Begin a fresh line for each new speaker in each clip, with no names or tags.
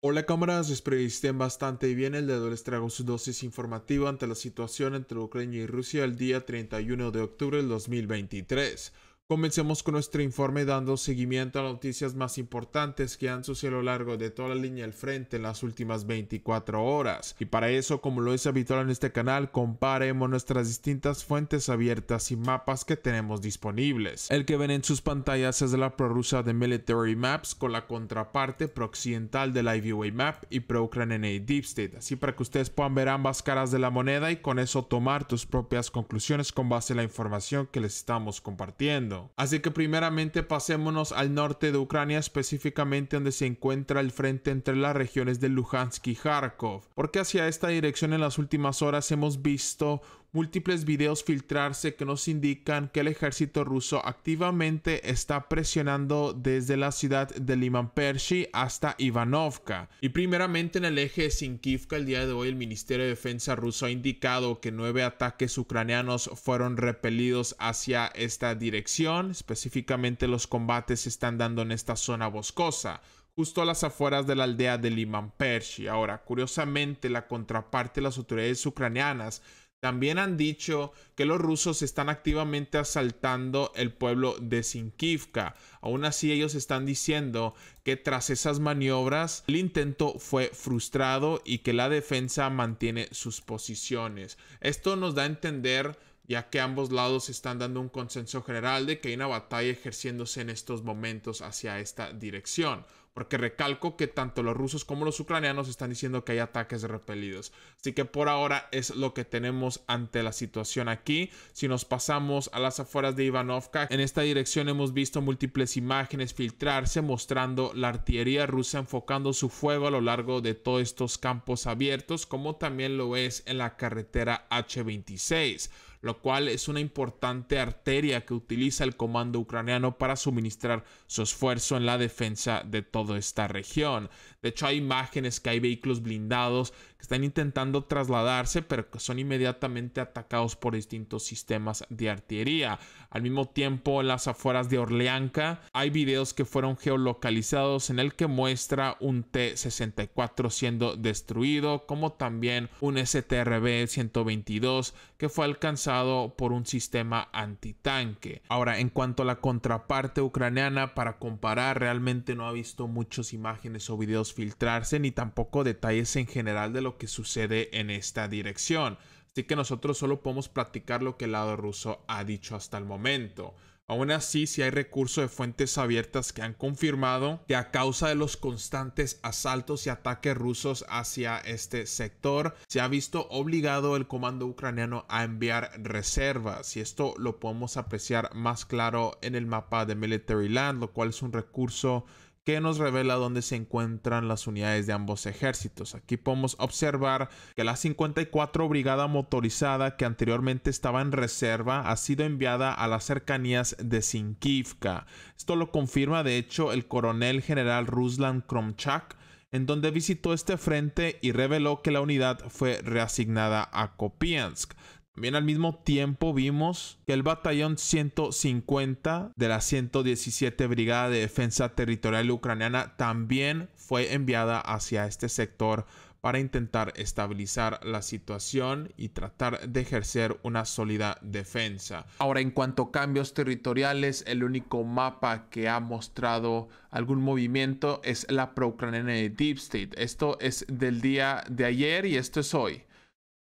Hola cámaras, espero que estén bastante bien. El dedo les traigo su dosis informativa ante la situación entre Ucrania y Rusia el día 31 de octubre del 2023. Comencemos con nuestro informe dando seguimiento a las noticias más importantes que han sucedido a lo largo de toda la línea del frente en las últimas 24 horas. Y para eso, como lo es habitual en este canal, comparemos nuestras distintas fuentes abiertas y mapas que tenemos disponibles. El que ven en sus pantallas es de la prorrusa de Military Maps con la contraparte pro occidental prooccidental la Way Map y pro ucraniana Deep State, así para que ustedes puedan ver ambas caras de la moneda y con eso tomar tus propias conclusiones con base en la información que les estamos compartiendo. Así que primeramente pasémonos al norte de Ucrania, específicamente donde se encuentra el frente entre las regiones de Luhansk y Kharkov, porque hacia esta dirección en las últimas horas hemos visto múltiples videos filtrarse que nos indican que el ejército ruso activamente está presionando desde la ciudad de Pershi hasta Ivanovka. Y primeramente en el eje Sinkivka el día de hoy el Ministerio de Defensa ruso ha indicado que nueve ataques ucranianos fueron repelidos hacia esta dirección. Específicamente los combates se están dando en esta zona boscosa justo a las afueras de la aldea de Pershi. Ahora, curiosamente, la contraparte de las autoridades ucranianas también han dicho que los rusos están activamente asaltando el pueblo de Sinkivka. Aún así ellos están diciendo que tras esas maniobras el intento fue frustrado y que la defensa mantiene sus posiciones. Esto nos da a entender ya que ambos lados están dando un consenso general de que hay una batalla ejerciéndose en estos momentos hacia esta dirección. Porque recalco que tanto los rusos como los ucranianos están diciendo que hay ataques repelidos. Así que por ahora es lo que tenemos ante la situación aquí. Si nos pasamos a las afueras de Ivanovka, en esta dirección hemos visto múltiples imágenes filtrarse mostrando la artillería rusa enfocando su fuego a lo largo de todos estos campos abiertos, como también lo es en la carretera H26 lo cual es una importante arteria que utiliza el comando ucraniano para suministrar su esfuerzo en la defensa de toda esta región. De hecho, hay imágenes que hay vehículos blindados que están intentando trasladarse, pero que son inmediatamente atacados por distintos sistemas de artillería. Al mismo tiempo, en las afueras de Orleanca hay videos que fueron geolocalizados en el que muestra un T-64 siendo destruido, como también un STRB-122 que fue alcanzado por un sistema antitanque. Ahora, en cuanto a la contraparte ucraniana, para comparar, realmente no ha visto muchas imágenes o videos filtrarse ni tampoco detalles en general de lo que sucede en esta dirección. Así que nosotros solo podemos platicar lo que el lado ruso ha dicho hasta el momento. Aún así, si hay recursos de fuentes abiertas que han confirmado que a causa de los constantes asaltos y ataques rusos hacia este sector, se ha visto obligado el comando ucraniano a enviar reservas. Y esto lo podemos apreciar más claro en el mapa de Military Land, lo cual es un recurso que nos revela dónde se encuentran las unidades de ambos ejércitos. Aquí podemos observar que la 54 Brigada Motorizada que anteriormente estaba en reserva ha sido enviada a las cercanías de Sinkivka. Esto lo confirma de hecho el coronel general Ruslan Kromchak en donde visitó este frente y reveló que la unidad fue reasignada a Kopiansk. También al mismo tiempo vimos que el batallón 150 de la 117 Brigada de Defensa Territorial Ucraniana también fue enviada hacia este sector para intentar estabilizar la situación y tratar de ejercer una sólida defensa. Ahora, en cuanto a cambios territoriales, el único mapa que ha mostrado algún movimiento es la pro Deep State. Esto es del día de ayer y esto es hoy.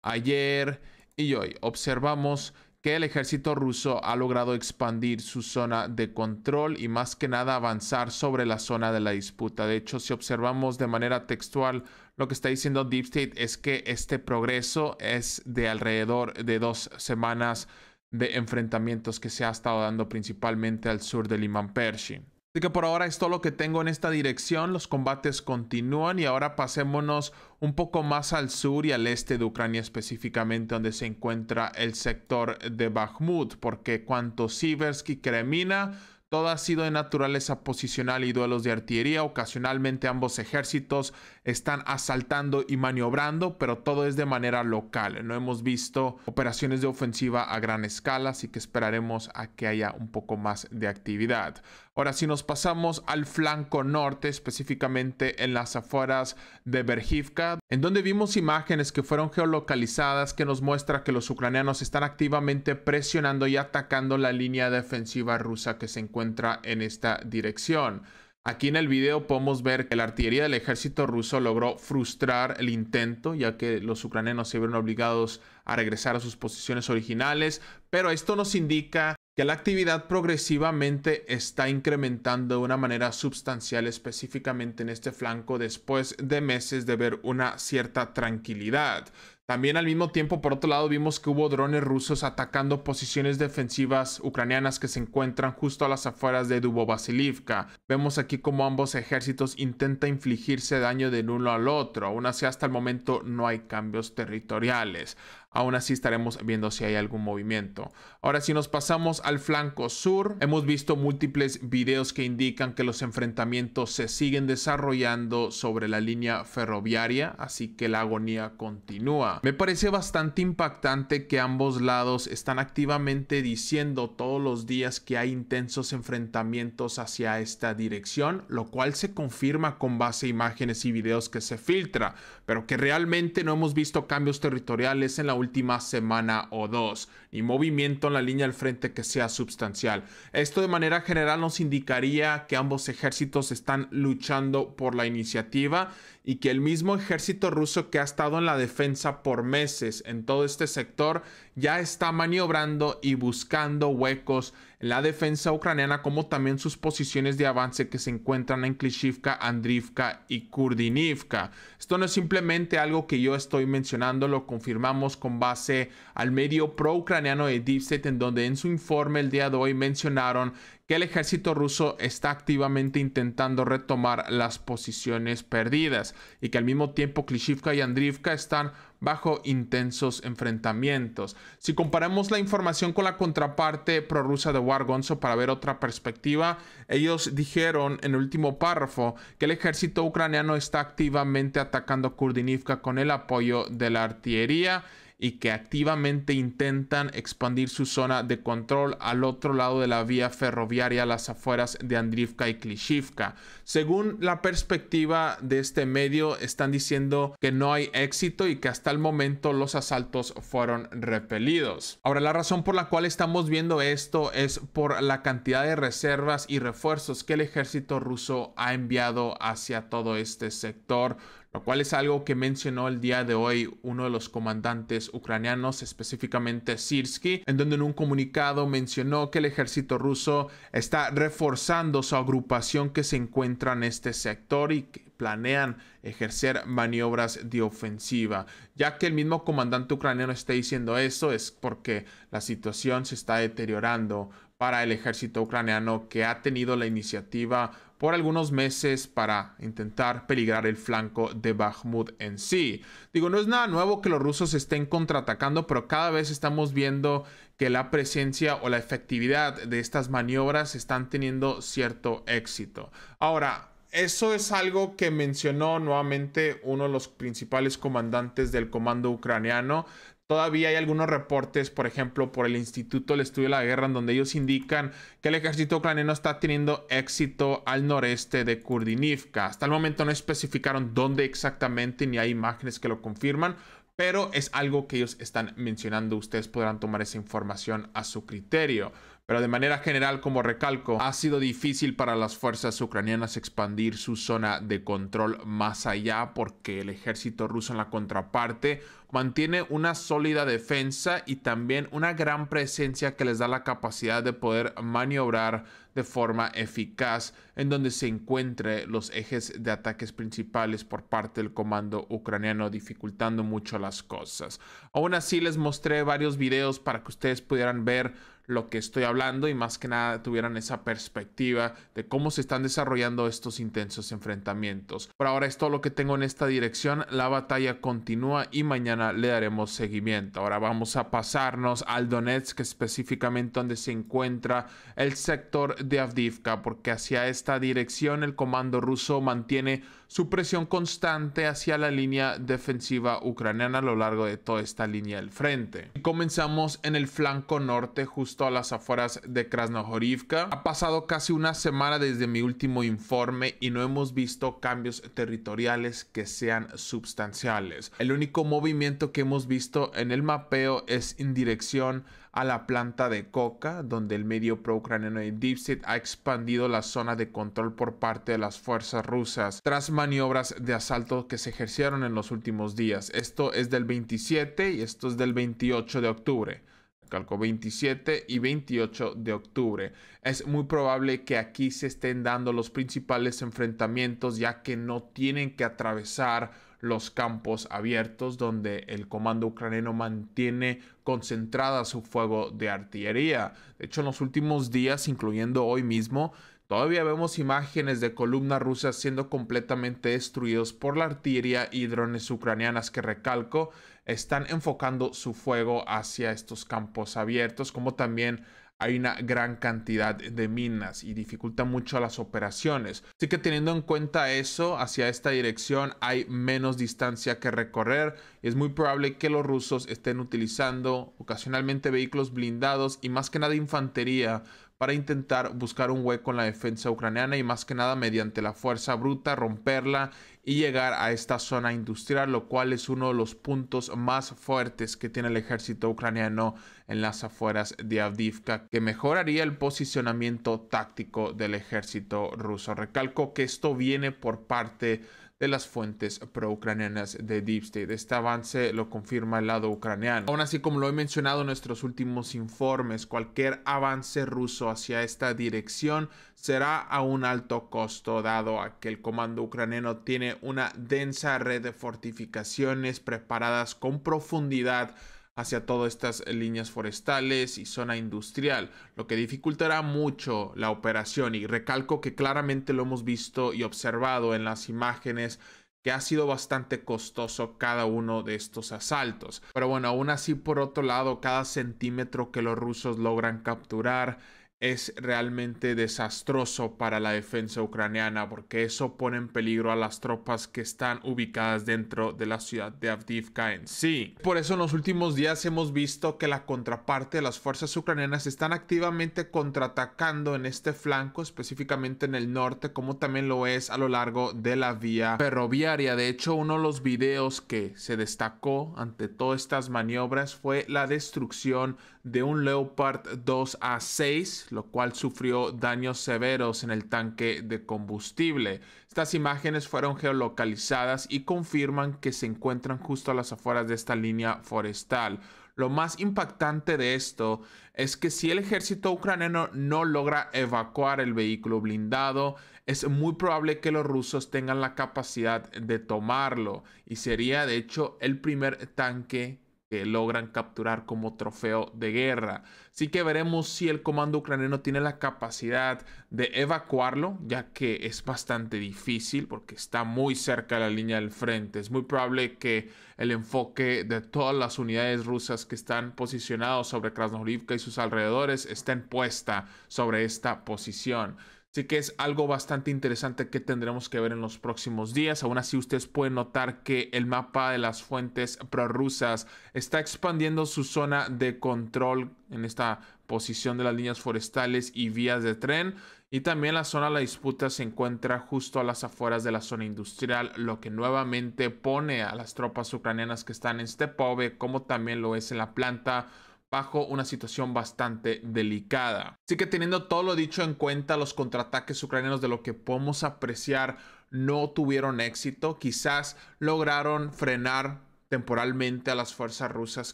Ayer y hoy observamos que el ejército ruso ha logrado expandir su zona de control y más que nada avanzar sobre la zona de la disputa. De hecho, si observamos de manera textual lo que está diciendo Deep State es que este progreso es de alrededor de dos semanas de enfrentamientos que se ha estado dando principalmente al sur del Imán Pershing. Así que por ahora es todo lo que tengo en esta dirección. Los combates continúan y ahora pasémonos un poco más al sur y al este de Ucrania específicamente donde se encuentra el sector de Bakhmut. Porque cuanto Siversky y Kremina, todo ha sido de naturaleza posicional y duelos de artillería. Ocasionalmente ambos ejércitos están asaltando y maniobrando, pero todo es de manera local. No hemos visto operaciones de ofensiva a gran escala, así que esperaremos a que haya un poco más de actividad. Ahora, si nos pasamos al flanco norte, específicamente en las afueras de Berjivka, en donde vimos imágenes que fueron geolocalizadas que nos muestra que los ucranianos están activamente presionando y atacando la línea defensiva rusa que se encuentra en esta dirección. Aquí en el video podemos ver que la artillería del ejército ruso logró frustrar el intento, ya que los ucranianos se vieron obligados a regresar a sus posiciones originales, pero esto nos indica que la actividad progresivamente está incrementando de una manera sustancial específicamente en este flanco después de meses de ver una cierta tranquilidad. También al mismo tiempo, por otro lado, vimos que hubo drones rusos atacando posiciones defensivas ucranianas que se encuentran justo a las afueras de Dubovasilivka. Vemos aquí como ambos ejércitos intentan infligirse daño del uno al otro, aún así hasta el momento no hay cambios territoriales. Aún así estaremos viendo si hay algún movimiento. Ahora si nos pasamos al flanco sur, hemos visto múltiples videos que indican que los enfrentamientos se siguen desarrollando sobre la línea ferroviaria, así que la agonía continúa. Me parece bastante impactante que ambos lados están activamente diciendo todos los días que hay intensos enfrentamientos hacia esta dirección, lo cual se confirma con base a imágenes y videos que se filtra, pero que realmente no hemos visto cambios territoriales en la última última semana o dos, ni movimiento en la línea del frente que sea sustancial. Esto de manera general nos indicaría que ambos ejércitos están luchando por la iniciativa y que el mismo ejército ruso que ha estado en la defensa por meses en todo este sector ya está maniobrando y buscando huecos la defensa ucraniana como también sus posiciones de avance que se encuentran en Klishivka, Andrivka y Kurdinivka. Esto no es simplemente algo que yo estoy mencionando, lo confirmamos con base al medio pro-ucraniano de Deep en donde en su informe el día de hoy mencionaron que el ejército ruso está activamente intentando retomar las posiciones perdidas y que al mismo tiempo Klishivka y Andrivka están bajo intensos enfrentamientos. Si comparamos la información con la contraparte prorrusa de Wargonzo para ver otra perspectiva, ellos dijeron en el último párrafo que el ejército ucraniano está activamente atacando Kurdinivka con el apoyo de la artillería y que activamente intentan expandir su zona de control al otro lado de la vía ferroviaria las afueras de Andrivka y Klishivka. Según la perspectiva de este medio, están diciendo que no hay éxito y que hasta el momento los asaltos fueron repelidos. Ahora, la razón por la cual estamos viendo esto es por la cantidad de reservas y refuerzos que el ejército ruso ha enviado hacia todo este sector, lo cual es algo que mencionó el día de hoy uno de los comandantes ucranianos, específicamente Sirsky, en donde en un comunicado mencionó que el ejército ruso está reforzando su agrupación que se encuentra en este sector y que planean ejercer maniobras de ofensiva. Ya que el mismo comandante ucraniano esté diciendo eso es porque la situación se está deteriorando para el ejército ucraniano que ha tenido la iniciativa por algunos meses para intentar peligrar el flanco de Bakhmut en sí. Digo, no es nada nuevo que los rusos estén contraatacando, pero cada vez estamos viendo que la presencia o la efectividad de estas maniobras están teniendo cierto éxito. Ahora, eso es algo que mencionó nuevamente uno de los principales comandantes del comando ucraniano, Todavía hay algunos reportes, por ejemplo, por el Instituto del Estudio de la Guerra, en donde ellos indican que el ejército ucraniano está teniendo éxito al noreste de Kurdinivka. Hasta el momento no especificaron dónde exactamente ni hay imágenes que lo confirman, pero es algo que ellos están mencionando. Ustedes podrán tomar esa información a su criterio. Pero de manera general, como recalco, ha sido difícil para las fuerzas ucranianas expandir su zona de control más allá porque el ejército ruso en la contraparte mantiene una sólida defensa y también una gran presencia que les da la capacidad de poder maniobrar de forma eficaz en donde se encuentren los ejes de ataques principales por parte del comando ucraniano, dificultando mucho las cosas. Aún así les mostré varios videos para que ustedes pudieran ver lo que estoy hablando y más que nada tuvieran esa perspectiva de cómo se están desarrollando estos intensos enfrentamientos. Por ahora es todo lo que tengo en esta dirección, la batalla continúa y mañana le daremos seguimiento. Ahora vamos a pasarnos al Donetsk, específicamente donde se encuentra el sector de Avdivka, porque hacia esta dirección el comando ruso mantiene su presión constante hacia la línea defensiva ucraniana a lo largo de toda esta línea del frente. Y comenzamos en el flanco norte, justo a las afueras de Krasnohorivka. Ha pasado casi una semana desde mi último informe y no hemos visto cambios territoriales que sean sustanciales. El único movimiento que hemos visto en el mapeo es en dirección a la planta de Coca, donde el medio pro-ucraniano de Dipset ha expandido la zona de control por parte de las fuerzas rusas tras maniobras de asalto que se ejercieron en los últimos días. Esto es del 27 y esto es del 28 de octubre. Calco 27 y 28 de octubre. Es muy probable que aquí se estén dando los principales enfrentamientos ya que no tienen que atravesar los campos abiertos donde el comando ucraniano mantiene concentrada su fuego de artillería. De hecho, en los últimos días, incluyendo hoy mismo, Todavía vemos imágenes de columnas rusas siendo completamente destruidos por la artillería y drones ucranianas que recalco están enfocando su fuego hacia estos campos abiertos, como también hay una gran cantidad de minas y dificulta mucho las operaciones. Así que teniendo en cuenta eso, hacia esta dirección hay menos distancia que recorrer. Es muy probable que los rusos estén utilizando ocasionalmente vehículos blindados y más que nada infantería para intentar buscar un hueco en la defensa ucraniana y más que nada mediante la fuerza bruta romperla y llegar a esta zona industrial, lo cual es uno de los puntos más fuertes que tiene el ejército ucraniano en las afueras de Avdivka, que mejoraría el posicionamiento táctico del ejército ruso. Recalco que esto viene por parte de las fuentes pro-ucranianas de Deep State. Este avance lo confirma el lado ucraniano. Aún así, como lo he mencionado en nuestros últimos informes, cualquier avance ruso hacia esta dirección será a un alto costo, dado a que el comando ucraniano tiene una densa red de fortificaciones preparadas con profundidad hacia todas estas eh, líneas forestales y zona industrial, lo que dificultará mucho la operación y recalco que claramente lo hemos visto y observado en las imágenes que ha sido bastante costoso cada uno de estos asaltos. Pero bueno, aún así por otro lado, cada centímetro que los rusos logran capturar es realmente desastroso para la defensa ucraniana porque eso pone en peligro a las tropas que están ubicadas dentro de la ciudad de Avdiivka en sí. Por eso en los últimos días hemos visto que la contraparte de las fuerzas ucranianas están activamente contraatacando en este flanco, específicamente en el norte, como también lo es a lo largo de la vía ferroviaria. De hecho, uno de los videos que se destacó ante todas estas maniobras fue la destrucción de un Leopard 2A6 lo cual sufrió daños severos en el tanque de combustible. Estas imágenes fueron geolocalizadas y confirman que se encuentran justo a las afueras de esta línea forestal. Lo más impactante de esto es que si el ejército ucraniano no logra evacuar el vehículo blindado, es muy probable que los rusos tengan la capacidad de tomarlo y sería de hecho el primer tanque que logran capturar como trofeo de guerra. Así que veremos si el comando ucraniano tiene la capacidad de evacuarlo, ya que es bastante difícil porque está muy cerca de la línea del frente. Es muy probable que el enfoque de todas las unidades rusas que están posicionadas sobre Krasnohorivka y sus alrededores estén puesta sobre esta posición. Así que es algo bastante interesante que tendremos que ver en los próximos días. Aún así, ustedes pueden notar que el mapa de las fuentes prorrusas está expandiendo su zona de control en esta posición de las líneas forestales y vías de tren. Y también la zona de la disputa se encuentra justo a las afueras de la zona industrial, lo que nuevamente pone a las tropas ucranianas que están en Stepove, como también lo es en la planta bajo una situación bastante delicada. Así que teniendo todo lo dicho en cuenta, los contraataques ucranianos de lo que podemos apreciar no tuvieron éxito, quizás lograron frenar temporalmente a las fuerzas rusas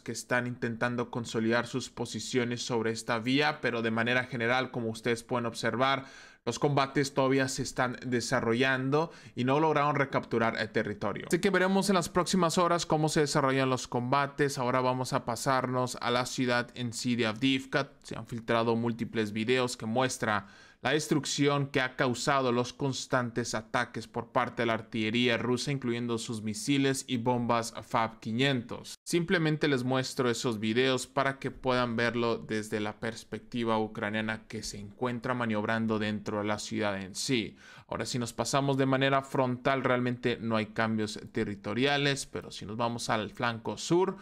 que están intentando consolidar sus posiciones sobre esta vía, pero de manera general, como ustedes pueden observar, los combates todavía se están desarrollando y no lograron recapturar el territorio. Así que veremos en las próximas horas cómo se desarrollan los combates. Ahora vamos a pasarnos a la ciudad en sí de Avdiivka. Se han filtrado múltiples videos que muestra la destrucción que ha causado los constantes ataques por parte de la artillería rusa, incluyendo sus misiles y bombas Fab 500. Simplemente les muestro esos videos para que puedan verlo desde la perspectiva ucraniana que se encuentra maniobrando dentro de la ciudad en sí. Ahora, si nos pasamos de manera frontal, realmente no hay cambios territoriales, pero si nos vamos al flanco sur,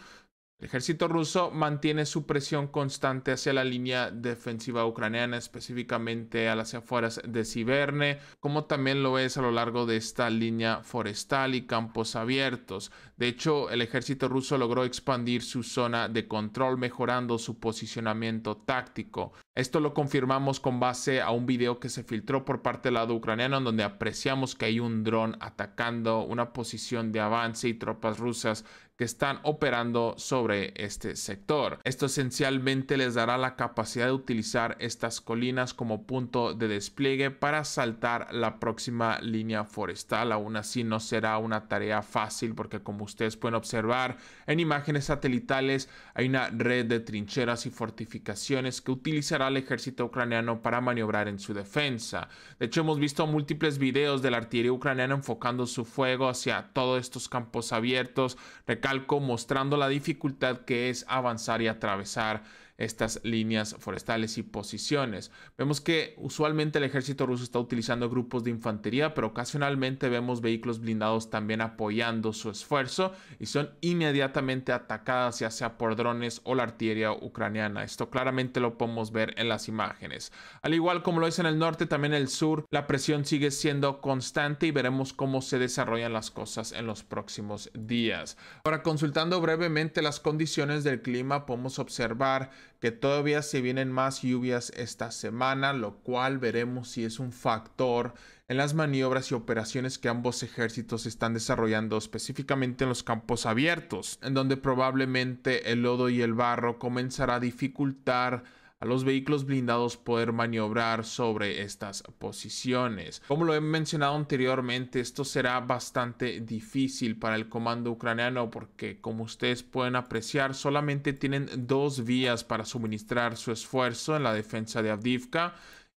el ejército ruso mantiene su presión constante hacia la línea defensiva ucraniana, específicamente a las afueras de Ciberne, como también lo es a lo largo de esta línea forestal y campos abiertos. De hecho, el ejército ruso logró expandir su zona de control, mejorando su posicionamiento táctico. Esto lo confirmamos con base a un video que se filtró por parte del lado ucraniano, en donde apreciamos que hay un dron atacando una posición de avance y tropas rusas que están operando sobre este sector. Esto esencialmente les dará la capacidad de utilizar estas colinas como punto de despliegue para saltar la próxima línea forestal. Aún así no será una tarea fácil porque como ustedes pueden observar en imágenes satelitales hay una red de trincheras y fortificaciones que utilizará el ejército ucraniano para maniobrar en su defensa. De hecho hemos visto múltiples videos de la artillería ucraniana enfocando su fuego hacia todos estos campos abiertos calco mostrando la dificultad que es avanzar y atravesar estas líneas forestales y posiciones. Vemos que usualmente el ejército ruso está utilizando grupos de infantería, pero ocasionalmente vemos vehículos blindados también apoyando su esfuerzo y son inmediatamente atacadas ya sea por drones o la artillería ucraniana. Esto claramente lo podemos ver en las imágenes. Al igual como lo es en el norte, también en el sur, la presión sigue siendo constante y veremos cómo se desarrollan las cosas en los próximos días. Ahora, consultando brevemente las condiciones del clima, podemos observar que todavía se vienen más lluvias esta semana, lo cual veremos si es un factor en las maniobras y operaciones que ambos ejércitos están desarrollando específicamente en los campos abiertos, en donde probablemente el lodo y el barro comenzará a dificultar a los vehículos blindados poder maniobrar sobre estas posiciones. Como lo he mencionado anteriormente, esto será bastante difícil para el comando ucraniano porque como ustedes pueden apreciar solamente tienen dos vías para suministrar su esfuerzo en la defensa de Avdivka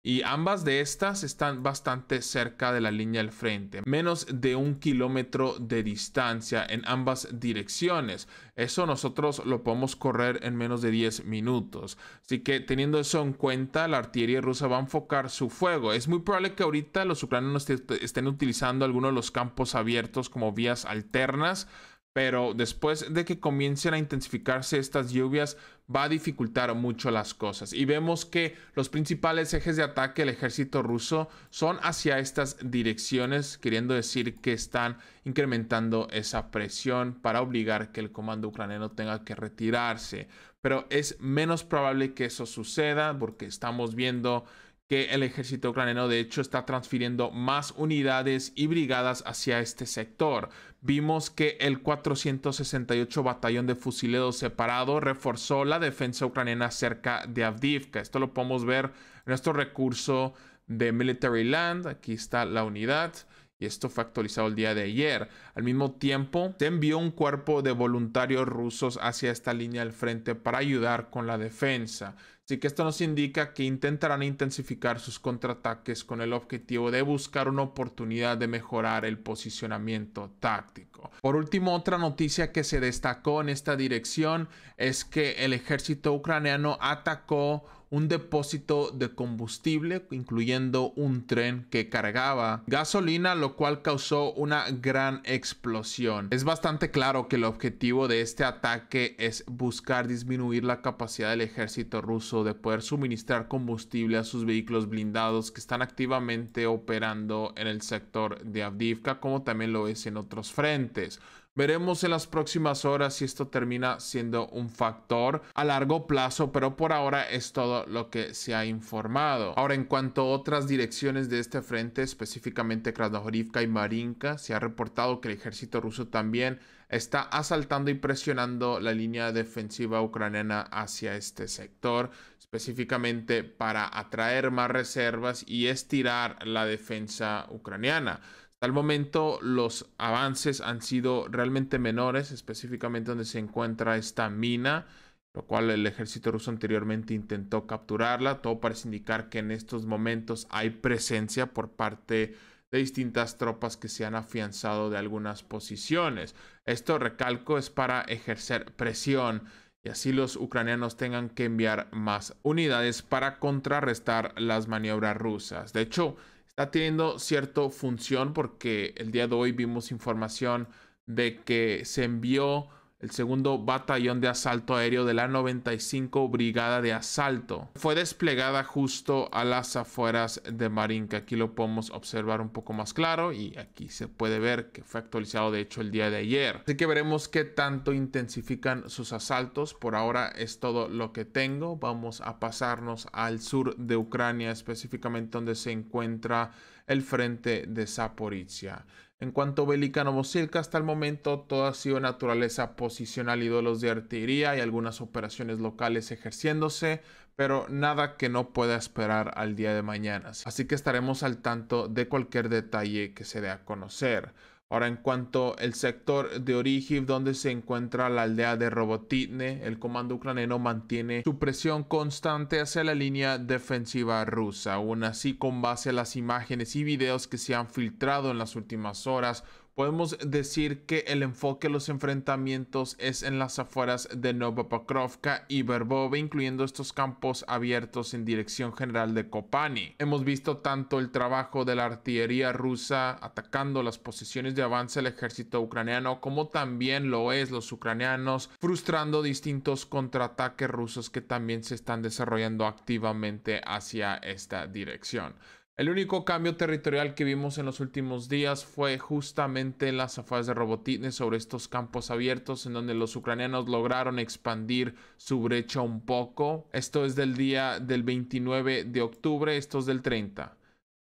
y ambas de estas están bastante cerca de la línea del frente, menos de un kilómetro de distancia en ambas direcciones. Eso nosotros lo podemos correr en menos de 10 minutos. Así que teniendo eso en cuenta, la artillería rusa va a enfocar su fuego. Es muy probable que ahorita los ucranianos estén utilizando algunos de los campos abiertos como vías alternas. Pero después de que comiencen a intensificarse estas lluvias, va a dificultar mucho las cosas. Y vemos que los principales ejes de ataque del ejército ruso son hacia estas direcciones, queriendo decir que están incrementando esa presión para obligar que el comando ucraniano tenga que retirarse. Pero es menos probable que eso suceda porque estamos viendo que el ejército ucraniano de hecho está transfiriendo más unidades y brigadas hacia este sector. Vimos que el 468 Batallón de Fusileros Separado reforzó la defensa ucraniana cerca de Avdivka. Esto lo podemos ver en nuestro recurso de Military Land. Aquí está la unidad. Y esto fue actualizado el día de ayer. Al mismo tiempo, se envió un cuerpo de voluntarios rusos hacia esta línea del frente para ayudar con la defensa. Así que esto nos indica que intentarán intensificar sus contraataques con el objetivo de buscar una oportunidad de mejorar el posicionamiento táctico. Por último, otra noticia que se destacó en esta dirección es que el ejército ucraniano atacó un depósito de combustible, incluyendo un tren que cargaba gasolina, lo cual causó una gran explosión. Es bastante claro que el objetivo de este ataque es buscar disminuir la capacidad del ejército ruso de poder suministrar combustible a sus vehículos blindados que están activamente operando en el sector de Avdivka, como también lo es en otros frentes. Veremos en las próximas horas si esto termina siendo un factor a largo plazo, pero por ahora es todo lo que se ha informado. Ahora, en cuanto a otras direcciones de este frente, específicamente Krasnohorivka y Marinka, se ha reportado que el ejército ruso también está asaltando y presionando la línea defensiva ucraniana hacia este sector, específicamente para atraer más reservas y estirar la defensa ucraniana. Al momento los avances han sido realmente menores, específicamente donde se encuentra esta mina, lo cual el ejército ruso anteriormente intentó capturarla. Todo parece indicar que en estos momentos hay presencia por parte de distintas tropas que se han afianzado de algunas posiciones. Esto, recalco, es para ejercer presión y así los ucranianos tengan que enviar más unidades para contrarrestar las maniobras rusas. De hecho, está teniendo cierta función porque el día de hoy vimos información de que se envió el segundo batallón de asalto aéreo de la 95 Brigada de Asalto. Fue desplegada justo a las afueras de Marinka. Aquí lo podemos observar un poco más claro y aquí se puede ver que fue actualizado de hecho el día de ayer. Así que veremos qué tanto intensifican sus asaltos. Por ahora es todo lo que tengo. Vamos a pasarnos al sur de Ucrania, específicamente donde se encuentra el frente de Zaporizhia. En cuanto velikano Novosilka, pues hasta el momento todo ha sido naturaleza posicional y de artillería y algunas operaciones locales ejerciéndose, pero nada que no pueda esperar al día de mañana. Así que estaremos al tanto de cualquier detalle que se dé a conocer. Ahora, en cuanto al sector de origen donde se encuentra la aldea de Robotitne, el comando ucraniano mantiene su presión constante hacia la línea defensiva rusa. Aún así, con base a las imágenes y videos que se han filtrado en las últimas horas, podemos decir que el enfoque de los enfrentamientos es en las afueras de Novopokrovka y Verbove, incluyendo estos campos abiertos en dirección general de Kopani. Hemos visto tanto el trabajo de la artillería rusa atacando las posiciones de avance del ejército ucraniano, como también lo es los ucranianos frustrando distintos contraataques rusos que también se están desarrollando activamente hacia esta dirección. El único cambio territorial que vimos en los últimos días fue justamente las afueras de robotines sobre estos campos abiertos en donde los ucranianos lograron expandir su brecha un poco. Esto es del día del 29 de octubre, esto es del 30.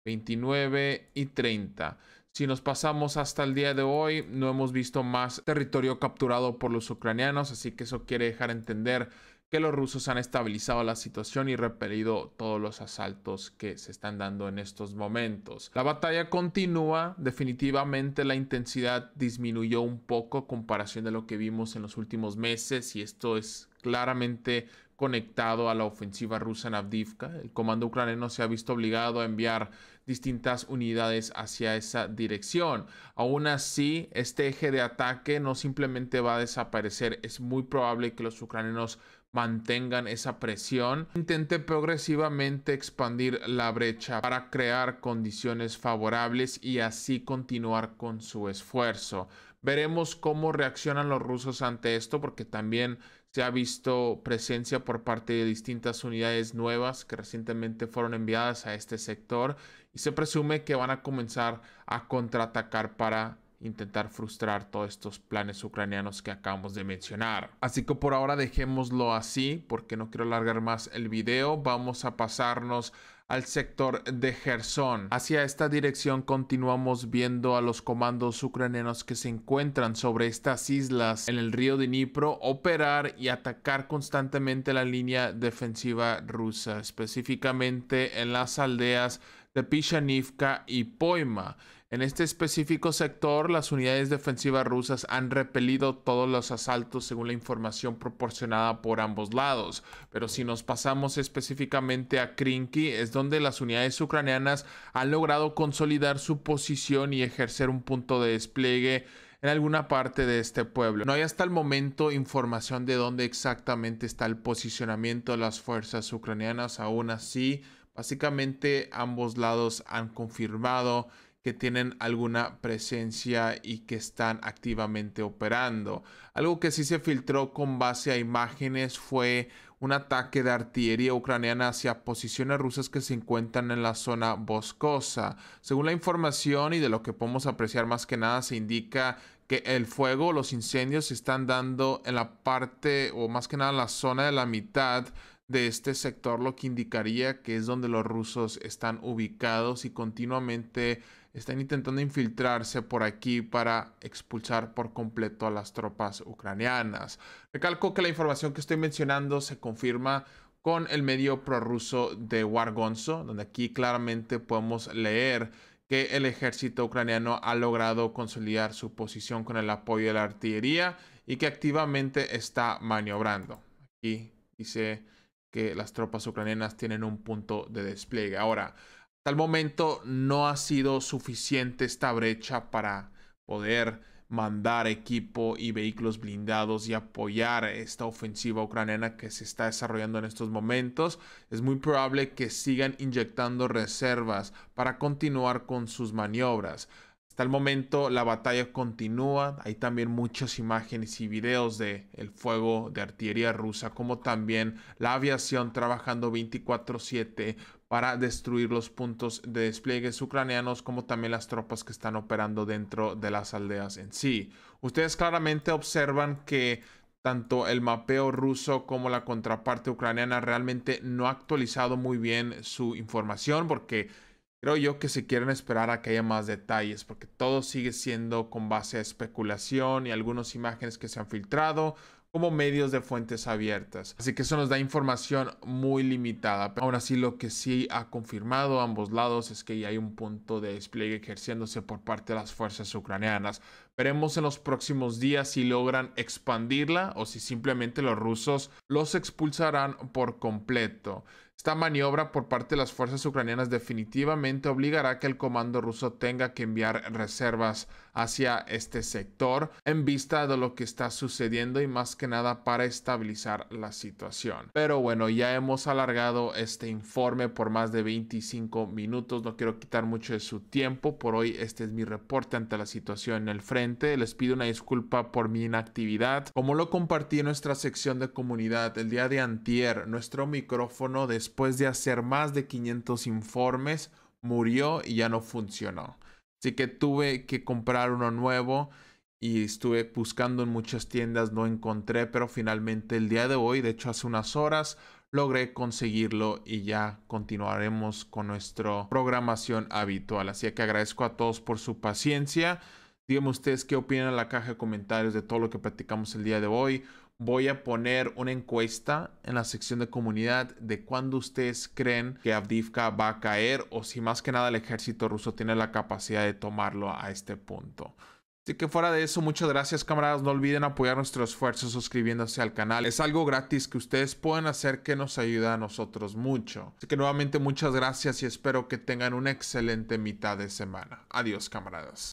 29 y 30. Si nos pasamos hasta el día de hoy, no hemos visto más territorio capturado por los ucranianos, así que eso quiere dejar entender que los rusos han estabilizado la situación y repelido todos los asaltos que se están dando en estos momentos. La batalla continúa, definitivamente la intensidad disminuyó un poco a comparación de lo que vimos en los últimos meses y esto es claramente conectado a la ofensiva rusa en Avdivka. El comando ucraniano se ha visto obligado a enviar distintas unidades hacia esa dirección. Aún así, este eje de ataque no simplemente va a desaparecer, es muy probable que los ucranianos mantengan esa presión, Intente progresivamente expandir la brecha para crear condiciones favorables y así continuar con su esfuerzo. Veremos cómo reaccionan los rusos ante esto porque también se ha visto presencia por parte de distintas unidades nuevas que recientemente fueron enviadas a este sector y se presume que van a comenzar a contraatacar para intentar frustrar todos estos planes ucranianos que acabamos de mencionar. Así que por ahora dejémoslo así porque no quiero alargar más el video. Vamos a pasarnos al sector de Gerson. Hacia esta dirección continuamos viendo a los comandos ucranianos que se encuentran sobre estas islas en el río de Dnipro operar y atacar constantemente la línea defensiva rusa, específicamente en las aldeas de Pishanivka y Poima. En este específico sector, las unidades defensivas rusas han repelido todos los asaltos según la información proporcionada por ambos lados. Pero si nos pasamos específicamente a Krinky, es donde las unidades ucranianas han logrado consolidar su posición y ejercer un punto de despliegue en alguna parte de este pueblo. No hay hasta el momento información de dónde exactamente está el posicionamiento de las fuerzas ucranianas, aún así, básicamente ambos lados han confirmado que tienen alguna presencia y que están activamente operando. Algo que sí se filtró con base a imágenes fue un ataque de artillería ucraniana hacia posiciones rusas que se encuentran en la zona boscosa. Según la información y de lo que podemos apreciar más que nada, se indica que el fuego, los incendios se están dando en la parte o más que nada en la zona de la mitad de este sector, lo que indicaría que es donde los rusos están ubicados y continuamente están intentando infiltrarse por aquí para expulsar por completo a las tropas ucranianas. Recalco que la información que estoy mencionando se confirma con el medio prorruso de Wargonzo, donde aquí claramente podemos leer que el ejército ucraniano ha logrado consolidar su posición con el apoyo de la artillería y que activamente está maniobrando. Aquí dice que las tropas ucranianas tienen un punto de despliegue. Ahora, hasta el momento no ha sido suficiente esta brecha para poder mandar equipo y vehículos blindados y apoyar esta ofensiva ucraniana que se está desarrollando en estos momentos, es muy probable que sigan inyectando reservas para continuar con sus maniobras. Hasta el momento la batalla continúa, hay también muchas imágenes y videos de el fuego de artillería rusa como también la aviación trabajando 24/7 para destruir los puntos de despliegues ucranianos como también las tropas que están operando dentro de las aldeas en sí. Ustedes claramente observan que tanto el mapeo ruso como la contraparte ucraniana realmente no ha actualizado muy bien su información porque creo yo que se quieren esperar a que haya más detalles porque todo sigue siendo con base a especulación y algunas imágenes que se han filtrado, como medios de fuentes abiertas. Así que eso nos da información muy limitada. Pero aún así, lo que sí ha confirmado a ambos lados es que ya hay un punto de despliegue ejerciéndose por parte de las fuerzas ucranianas. Veremos en los próximos días si logran expandirla o si simplemente los rusos los expulsarán por completo. Esta maniobra por parte de las fuerzas ucranianas definitivamente obligará que el comando ruso tenga que enviar reservas hacia este sector en vista de lo que está sucediendo y más que nada para estabilizar la situación. Pero bueno, ya hemos alargado este informe por más de 25 minutos, no quiero quitar mucho de su tiempo, por hoy este es mi reporte ante la situación en el frente, les pido una disculpa por mi inactividad, como lo compartí en nuestra sección de comunidad el día de antier, nuestro micrófono de después de hacer más de 500 informes, murió y ya no funcionó. Así que tuve que comprar uno nuevo y estuve buscando en muchas tiendas, no encontré, pero finalmente el día de hoy, de hecho hace unas horas, logré conseguirlo y ya continuaremos con nuestra programación habitual. Así que agradezco a todos por su paciencia. Díganme ustedes qué opinan en la caja de comentarios de todo lo que platicamos el día de hoy voy a poner una encuesta en la sección de comunidad de cuándo ustedes creen que Avdivka va a caer o si más que nada el ejército ruso tiene la capacidad de tomarlo a este punto. Así que fuera de eso, muchas gracias camaradas. No olviden apoyar nuestro esfuerzo suscribiéndose al canal. Es algo gratis que ustedes pueden hacer que nos ayuda a nosotros mucho. Así que nuevamente muchas gracias y espero que tengan una excelente mitad de semana. Adiós camaradas.